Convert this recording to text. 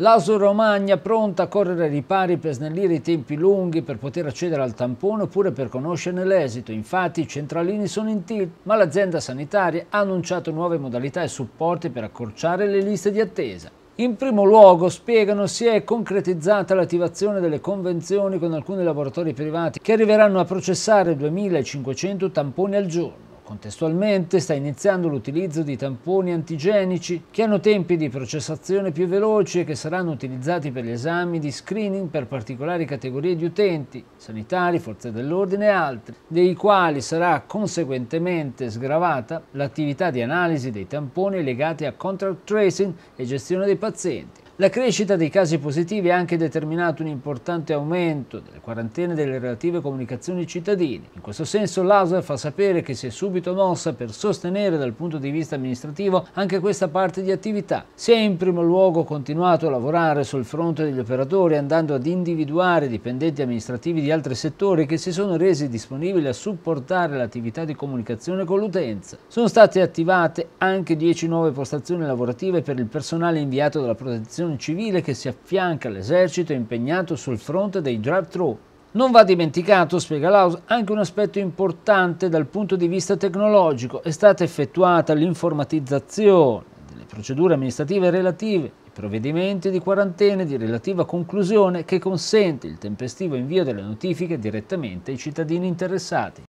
L'Aso Romagna pronta a correre ai ripari per snellire i tempi lunghi per poter accedere al tampone oppure per conoscerne l'esito. Infatti i centralini sono in tilt, ma l'azienda sanitaria ha annunciato nuove modalità e supporti per accorciare le liste di attesa. In primo luogo, spiegano, si è concretizzata l'attivazione delle convenzioni con alcuni laboratori privati che arriveranno a processare 2.500 tamponi al giorno. Contestualmente sta iniziando l'utilizzo di tamponi antigenici che hanno tempi di processazione più veloci e che saranno utilizzati per gli esami di screening per particolari categorie di utenti, sanitari, forze dell'ordine e altri, dei quali sarà conseguentemente sgravata l'attività di analisi dei tamponi legati a contract tracing e gestione dei pazienti. La crescita dei casi positivi ha anche determinato un importante aumento delle quarantene e delle relative comunicazioni ai cittadini. In questo senso l'ASL fa sapere che si è subito mossa per sostenere dal punto di vista amministrativo anche questa parte di attività. Si è in primo luogo continuato a lavorare sul fronte degli operatori andando ad individuare dipendenti amministrativi di altri settori che si sono resi disponibili a supportare l'attività di comunicazione con l'utenza. Sono state attivate anche 10 nuove postazioni lavorative per il personale inviato dalla protezione aviation civile che si affianca all'esercito impegnato sul fronte dei drive-thru. Non va dimenticato, spiega Laus, anche un aspetto importante dal punto di vista tecnologico. È stata effettuata l'informatizzazione delle procedure amministrative relative ai provvedimenti di quarantena di relativa conclusione che consente il tempestivo invio delle notifiche direttamente ai cittadini interessati.